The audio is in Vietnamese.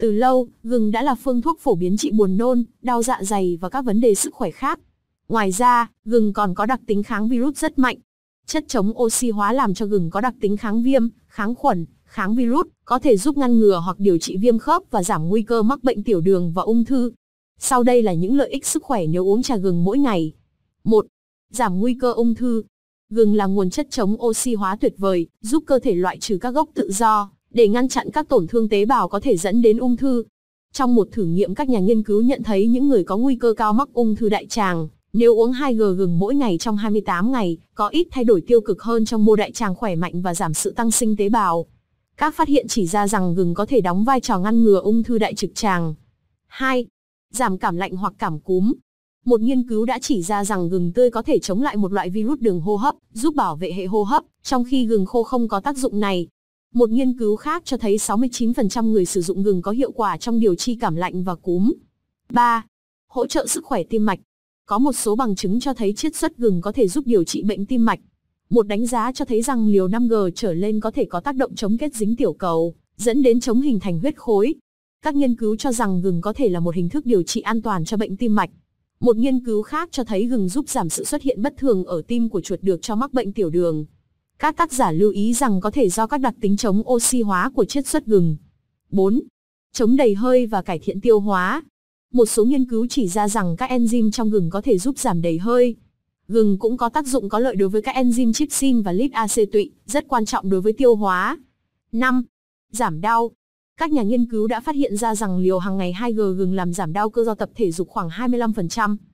Từ lâu, gừng đã là phương thuốc phổ biến trị buồn nôn, đau dạ dày và các vấn đề sức khỏe khác. Ngoài ra, gừng còn có đặc tính kháng virus rất mạnh. Chất chống oxy hóa làm cho gừng có đặc tính kháng viêm, kháng khuẩn, kháng virus, có thể giúp ngăn ngừa hoặc điều trị viêm khớp và giảm nguy cơ mắc bệnh tiểu đường và ung thư. Sau đây là những lợi ích sức khỏe nếu uống trà gừng mỗi ngày. 1. Giảm nguy cơ ung thư. Gừng là nguồn chất chống oxy hóa tuyệt vời, giúp cơ thể loại trừ các gốc tự do, để ngăn chặn các tổn thương tế bào có thể dẫn đến ung thư. Trong một thử nghiệm các nhà nghiên cứu nhận thấy những người có nguy cơ cao mắc ung thư đại tràng, nếu uống 2 g gừng mỗi ngày trong 28 ngày, có ít thay đổi tiêu cực hơn trong mô đại tràng khỏe mạnh và giảm sự tăng sinh tế bào. Các phát hiện chỉ ra rằng gừng có thể đóng vai trò ngăn ngừa ung thư đại trực tràng. 2. Giảm cảm lạnh hoặc cảm cúm. Một nghiên cứu đã chỉ ra rằng gừng tươi có thể chống lại một loại virus đường hô hấp, giúp bảo vệ hệ hô hấp, trong khi gừng khô không có tác dụng này. Một nghiên cứu khác cho thấy 69% người sử dụng gừng có hiệu quả trong điều trị cảm lạnh và cúm. 3. Hỗ trợ sức khỏe tim mạch. Có một số bằng chứng cho thấy chiết xuất gừng có thể giúp điều trị bệnh tim mạch. Một đánh giá cho thấy rằng liều 5G trở lên có thể có tác động chống kết dính tiểu cầu, dẫn đến chống hình thành huyết khối. Các nghiên cứu cho rằng gừng có thể là một hình thức điều trị an toàn cho bệnh tim mạch. Một nghiên cứu khác cho thấy gừng giúp giảm sự xuất hiện bất thường ở tim của chuột được cho mắc bệnh tiểu đường. Các tác giả lưu ý rằng có thể do các đặc tính chống oxy hóa của chất xuất gừng. 4. Chống đầy hơi và cải thiện tiêu hóa. Một số nghiên cứu chỉ ra rằng các enzyme trong gừng có thể giúp giảm đầy hơi. Gừng cũng có tác dụng có lợi đối với các enzyme trypsin và lipase tụy, rất quan trọng đối với tiêu hóa. 5. Giảm đau. Các nhà nghiên cứu đã phát hiện ra rằng liều hàng ngày 2G gừng làm giảm đau cơ do tập thể dục khoảng 25%.